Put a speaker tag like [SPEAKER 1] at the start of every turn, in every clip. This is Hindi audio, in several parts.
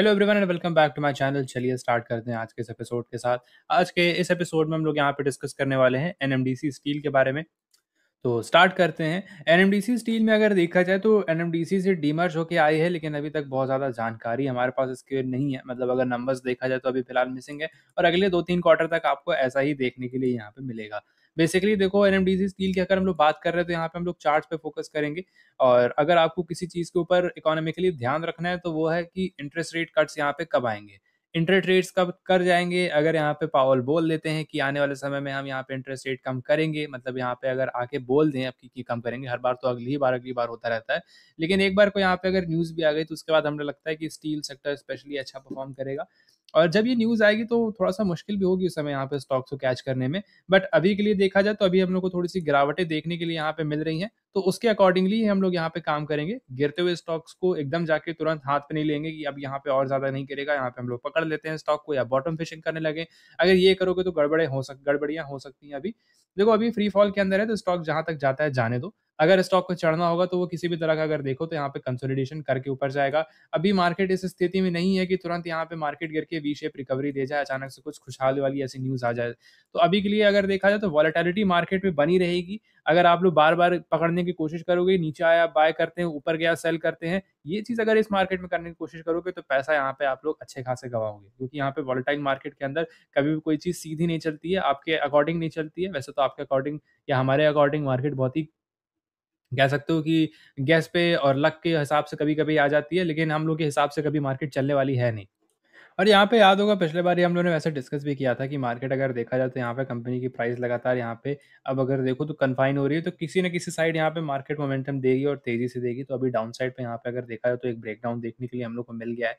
[SPEAKER 1] Hello everyone and welcome back to my channel चलिए स्टार्ट करते हैं आज के इस एपिसोड के साथ आज के इस एपिसोड में हम लोग यहाँ पे डिस्कस करने वाले हैं एनएमडीसी स्टील के बारे में तो स्टार्ट करते हैं एनएमडीसी स्टील में अगर देखा जाए तो एनएमडीसी से डीमर्ज होके आए है लेकिन अभी तक बहुत ज़्यादा जानकारी हमारे पास इसके नहीं है मतलब अगर नंबर्स देखा जाए तो अभी फिलहाल मिसिंग है और अगले दो तीन क्वार्टर तक आपको ऐसा ही देखने के लिए यहाँ पे मिलेगा बेसिकली देखो एन एम स्टील की अगर हम लोग बात कर रहे हैं तो यहाँ पे हम लोग चार्ट पे फोकस करेंगे और अगर आपको किसी चीज़ के ऊपर इकोनॉमिकली ध्यान रखना है तो वो है कि इंटरेस्ट रेट कट्स यहाँ पे कब आएंगे इंटरेस्ट रेट्स कब कर जाएंगे अगर यहाँ पे पावल बोल देते हैं कि आने वाले समय में हम यहाँ पे इंटरेस्ट रेट कम करेंगे मतलब यहाँ पे अगर आके बोल दें अब कि कम करेंगे हर बार तो अगली बार अगली बार होता रहता है लेकिन एक बार को यहाँ पे अगर न्यूज़ भी आ गई तो उसके बाद हमें लगता है कि स्टील सेक्टर स्पेशली अच्छा परफॉर्म करेगा और जब ये न्यूज़ आएगी तो थोड़ा सा मुश्किल भी होगी उस समय यहाँ पे स्टॉक्स को कैच करने में बट अभी के लिए देखा जाए तो अभी हम लोग को थोड़ी सी गिरावटें देखने के लिए यहाँ पे मिल रही हैं तो उसके अकॉर्डिंगली हम लोग यहाँ पे काम करेंगे गिरते हुए स्टॉक्स को एकदम जाके तुरंत हाथ पे नहीं लेंगे कि अब यहाँ पे और ज्यादा नहीं करेगा यहाँ पे हम लोग पकड़ लेते हैं स्टॉक को या बॉटम फिशिंग करने लगे अगर ये करोगे तो गड़बड़े हो सक गड़बड़ियाँ हो सकती हैं अभी देखो अभी फ्री फॉल के अंदर है तो स्टॉक जहाँ तक जाता है जाने दो अगर स्टॉक को चढ़ना होगा तो वो किसी भी तरह का अगर देखो तो यहाँ पे कंसोलिडेशन करके ऊपर जाएगा अभी मार्केट इस स्थिति में नहीं है कि तुरंत यहाँ पे मार्केट गिर के वी शेप रिकवरी दे जाए अचानक से कुछ खुशहाल वाली ऐसी न्यूज आ जाए तो अभी के लिए अगर देखा जाए तो वॉलेटिलिटी मार्केट में बनी रहेगी अगर आप लोग बार बार पकड़ने की कोशिश करोगे नीचे आया बाय करते हैं ऊपर गया सेल करते हैं ये चीज अगर इस मार्केट में करने की कोशिश करोगे तो पैसा यहाँ पे आप लोग अच्छे खासे गवाओगे क्योंकि यहाँ पे वॉलेटाइल मार्केट के अंदर कभी भी कोई चीज सीधी नहीं चलती है आपके अकॉर्डिंग नहीं चलती है वैसे तो आपके अकॉर्डिंग या हमारे अकॉर्डिंग मार्केट बहुत ही कह सकते हो कि गैस पे और लक के हिसाब से कभी-कभी आ जाती है, लेकिन हम लोग के हिसाब से कभी मार्केट चलने वाली है नहीं। और यहाँ पे याद होगा पिछले बार ही हम लोगों ने वैसे डिस्कस भी किया था कि मार्केट अगर देखा जाए तो यहाँ पे कंपनी की प्राइस लगातार यहाँ पे अब अगर देखो तो कन्फाइन हो रही है, तो किसी न किसी साइड यहाँ पे मार्केट मोमेंटम देगी और तेज़ी से देगी। तो अभी डाउन साइड पर यहाँ पे अगर देखा जाए तो एक ब्रेकडाउन देखने के लिए हम लोग को मिल गया है।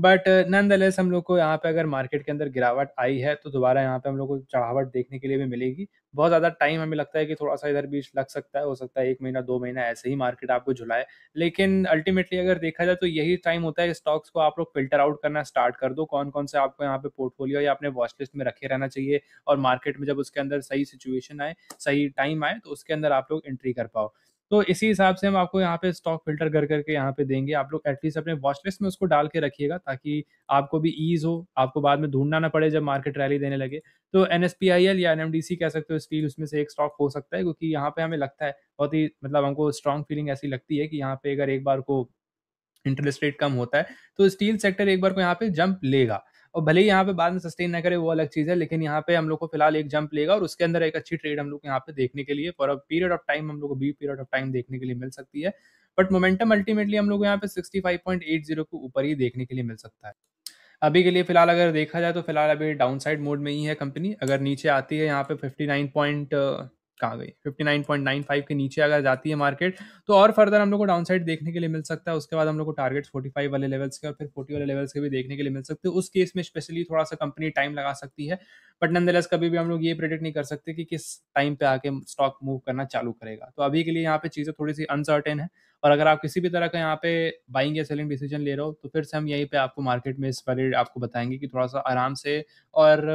[SPEAKER 1] बट नॉनदलेस uh, हम लोग को यहाँ पे अगर मार्केट के अंदर गिरावट आई है तो दोबारा यहाँ पे हम लोग को चढ़ावट देखने के लिए भी मिलेगी बहुत ज़्यादा टाइम हमें लगता है कि थोड़ा सा इधर बीच लग सकता है हो सकता है एक महीना दो महीना ऐसे ही मार्केट आपको झुलाए लेकिन अल्टीमेटली अगर देखा जाए तो यही टाइम होता है स्टॉक्स को आप लोग फिल्टर आउट करना स्टार्ट कर दो कौन कौन से आपको यहाँ पे पोर्टफोलियो या अपने वॉच लिस्ट में रखे रहना चाहिए और मार्केट में जब उसके अंदर सही सिचुएशन आए सही टाइम आए तो उसके अंदर आप लोग एंट्री कर पाओ तो इसी हिसाब से हम आपको यहाँ पे स्टॉक फिल्टर कर करके यहाँ पे देंगे आप लोग एटलीस्ट अपने वॉचलिस्ट में उसको डाल के रखिएगा ताकि आपको भी ईज हो आपको बाद में ढूंढना ना पड़े जब मार्केट रैली देने लगे तो एन या एन कह सकते हो स्टील उसमें से एक स्टॉक हो सकता है क्योंकि यहाँ पे हमें लगता है बहुत ही मतलब हमको स्ट्रॉन्ग फीलिंग ऐसी लगती है कि यहाँ पे अगर एक बार को इंटरेस्ट रेट कम होता है तो स्टील सेक्टर एक बार को यहाँ पे जंप लेगा और भले ही यहाँ पे बाद में सस्टेन ना करे वो अलग चीज़ है लेकिन यहाँ पे हम लोग को फिलहाल एक जंप लेगा और उसके अंदर एक अच्छी ट्रेड हम लोग यहाँ पे देखने के लिए for a period of time हम लोग को बी पीरियड ऑफ टाइम देखने के लिए मिल सकती है बट मोमेंटम अल्टीमेटली हम लोग यहाँ पे सिक्सटी के ऊपर ही देखने के लिए मिल सकता है अभी के लिए फिलहाल अगर देखा जाए तो फिलहाल अभी डाउनसाइड मोड में ही है कंपनी अगर नीचे आती है यहाँ पे पॉइंट कहाँ गई फाइव के नीचे अगर जाती है मार्केट तो और फर्दर हम लोग को डाउन साइड देखने के लिए मिल सकता है उसके बाद हम लोग को टारगेट्स 45 वाले लेवल्स के और फिर 40 वाले लेवल्स के भी देखने के लिए मिल सकते हैं उस केस में स्पेशली थोड़ा सा कंपनी टाइम लगा सकती है बट नंदलेस कभी भी हम लोग ये प्रेडिक्ट नहीं कर सकते कि किस टाइम पे आके स्टॉक मूव करना चालू करेगा तो अभी के लिए यहाँ पे चीज़ें थोड़ी सी अनसर्टेन है और अगर आप किसी भी तरह का यहाँ पे बाइंग या सेलिंग डिसीजन ले रहे हो तो फिर से हम यहीं पे आपको मार्केट में इस पर आपको बताएंगे कि थोड़ा सा आराम से और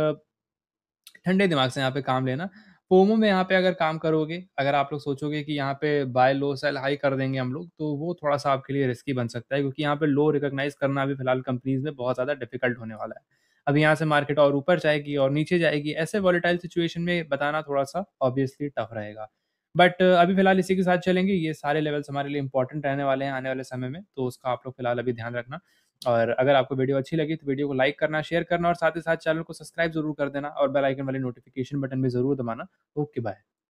[SPEAKER 1] ठंडे दिमाग से यहाँ पे काम लेना फोमो में यहाँ पे अगर काम करोगे अगर आप लोग सोचोगे कि यहाँ पे बाय लो सेल हाई कर देंगे हम लोग तो वो थोड़ा सा आपके लिए रिस्की बन सकता है क्योंकि यहाँ पे लो रिकॉग्नाइज करना अभी फिलहाल कंपनीज में बहुत ज़्यादा डिफिकल्ट होने वाला है अब यहाँ से मार्केट और ऊपर जाएगी और नीचे जाएगी ऐसे वॉलीटाइल सिचुएशन में बताना थोड़ा सा ऑब्वियसली टफ रहेगा बट अभी फिलहाल इसी के साथ चलेंगे ये सारे लेवल्स हमारे लिए इंपॉर्टेंट रहने वाले हैं आने वाले समय में तो उसका आप लोग फिलहाल अभी ध्यान रखना और अगर आपको वीडियो अच्छी लगी तो वीडियो को लाइक करना शेयर करना और साथ ही साथ चैनल को सब्सक्राइब जरूर कर देना और बेल आइकन वाले नोटिफिकेशन बटन भी जरूर दबाना ओके बाय